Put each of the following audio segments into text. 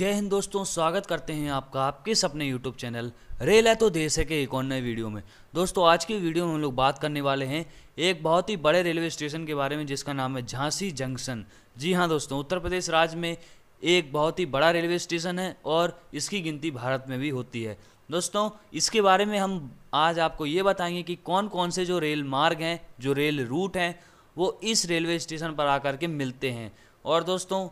जय हिंद दोस्तों स्वागत करते हैं आपका आपके सपने यूट्यूब चैनल रेल है तो देश है के एक और नए वीडियो में दोस्तों आज की वीडियो में हम लोग बात करने वाले हैं एक बहुत ही बड़े रेलवे स्टेशन के बारे में जिसका नाम है झांसी जंक्शन जी हाँ दोस्तों उत्तर प्रदेश राज्य में एक बहुत ही बड़ा रेलवे स्टेशन है और इसकी गिनती भारत में भी होती है दोस्तों इसके बारे में हम आज आपको ये बताएंगे कि कौन कौन से जो रेल मार्ग हैं जो रेल रूट हैं वो इस रेलवे स्टेशन पर आकर के मिलते हैं और दोस्तों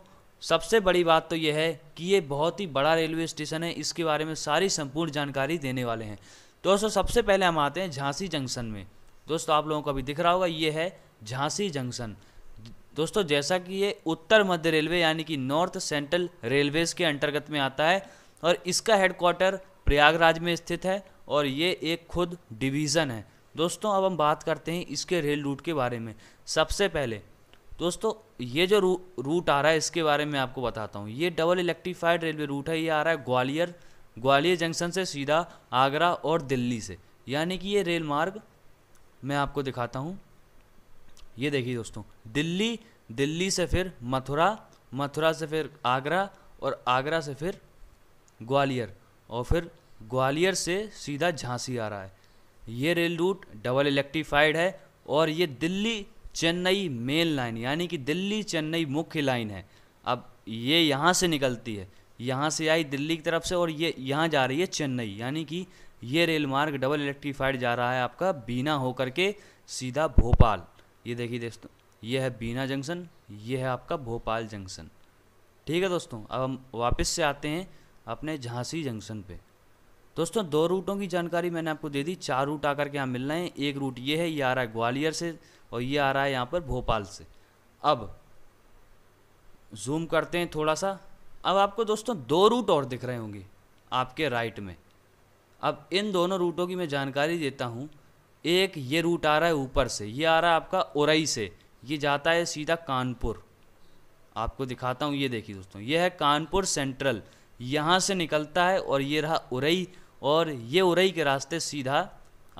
सबसे बड़ी बात तो यह है कि ये बहुत ही बड़ा रेलवे स्टेशन है इसके बारे में सारी संपूर्ण जानकारी देने वाले हैं दोस्तों सबसे पहले हम आते हैं झांसी जंक्शन में दोस्तों आप लोगों को अभी दिख रहा होगा ये है झांसी जंक्शन दोस्तों जैसा कि ये उत्तर मध्य रेलवे यानी कि नॉर्थ सेंट्रल रेलवेज़ के अंतर्गत में आता है और इसका हेडक्वार्टर प्रयागराज में स्थित है और ये एक खुद डिवीज़न है दोस्तों अब हम बात करते हैं इसके रेल रूट के बारे में सबसे पहले दोस्तों ये जो रू, रूट आ रहा है इसके बारे में आपको बताता हूँ ये डबल इलेक्ट्रीफाइड रेलवे रूट है ये आ रहा है ग्वालियर ग्वालियर जंक्शन से सीधा आगरा और दिल्ली से यानी कि ये रेल मार्ग मैं आपको दिखाता हूँ ये देखिए दोस्तों दिल्ली दिल्ली से फिर मथुरा मथुरा से फिर आगरा और आगरा से फिर ग्वालियर और फिर ग्वालियर से सीधा झांसी आ रहा है ये रेल रूट डबल इलेक्ट्रीफाइड है और ये दिल्ली चेन्नई मेन लाइन यानी कि दिल्ली चेन्नई मुख्य लाइन है अब ये यहाँ से निकलती है यहाँ से आई दिल्ली की तरफ से और ये यहाँ जा रही है चेन्नई यानी कि ये रेल मार्ग डबल इलेक्ट्रीफाइड जा रहा है आपका बीना होकर के सीधा भोपाल ये देखिए दोस्तों ये है बीना जंक्शन ये है आपका भोपाल जंक्शन ठीक है दोस्तों अब हम वापस से आते हैं अपने झांसी जंक्शन पर दोस्तों दो रूटों की जानकारी मैंने आपको दे दी चार रूट आकर के यहाँ मिलना है एक रूट ये है ये आ रहा है ग्वालियर से और ये आ रहा है यहाँ पर भोपाल से अब जूम करते हैं थोड़ा सा अब आपको दोस्तों दो रूट और दिख रहे होंगे आपके राइट में अब इन दोनों रूटों की मैं जानकारी देता हूँ एक ये रूट आ रहा है ऊपर से ये आ रहा है आपका ओरई से ये जाता है सीधा कानपुर आपको दिखाता हूँ ये देखिए दोस्तों ये है कानपुर सेंट्रल यहाँ से निकलता है और ये रहा उरई और ये उरई के रास्ते सीधा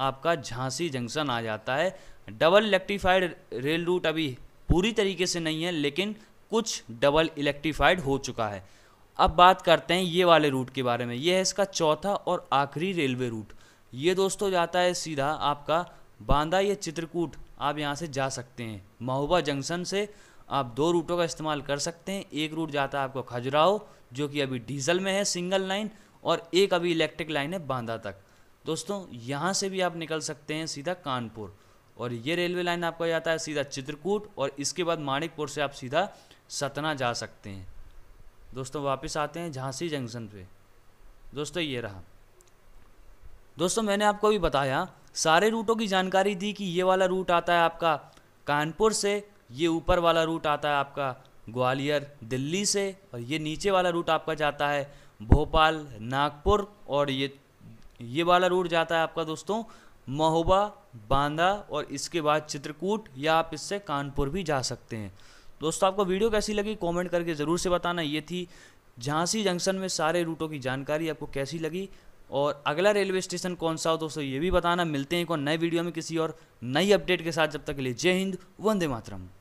आपका झांसी जंक्शन आ जाता है डबल इलेक्ट्रीफाइड रेल रूट अभी पूरी तरीके से नहीं है लेकिन कुछ डबल इलेक्ट्रीफाइड हो चुका है अब बात करते हैं ये वाले रूट के बारे में ये है इसका चौथा और आखिरी रेलवे रूट ये दोस्तों जाता है सीधा आपका बांदा या चित्रकूट आप यहाँ से जा सकते हैं महोबा जंक्शन से आप दो रूटों का इस्तेमाल कर सकते हैं एक रूट जाता है आपको खजुराहो जो कि अभी डीजल में है सिंगल लाइन और एक अभी इलेक्ट्रिक लाइन है बांदा तक दोस्तों यहाँ से भी आप निकल सकते हैं सीधा कानपुर और ये रेलवे लाइन आपका जाता है सीधा चित्रकूट और इसके बाद माणिकपुर से आप सीधा सतना जा सकते हैं दोस्तों वापस आते हैं झांसी जंक्शन पे दोस्तों ये रहा दोस्तों मैंने आपको भी बताया सारे रूटों की जानकारी दी कि ये वाला रूट आता है आपका कानपुर से ये ऊपर वाला रूट आता है आपका ग्वालियर दिल्ली से और ये नीचे वाला रूट आपका जाता है भोपाल नागपुर और ये ये वाला रूट जाता है आपका दोस्तों महोबा बांदा और इसके बाद चित्रकूट या आप इससे कानपुर भी जा सकते हैं दोस्तों आपको वीडियो कैसी लगी कमेंट करके ज़रूर से बताना ये थी झांसी जंक्शन में सारे रूटों की जानकारी आपको कैसी लगी और अगला रेलवे स्टेशन कौन सा हो दोस्तों ये भी बताना मिलते हैं एक और नए वीडियो में किसी और नई अपडेट के साथ जब तक के लिए जय हिंद वंदे मातरम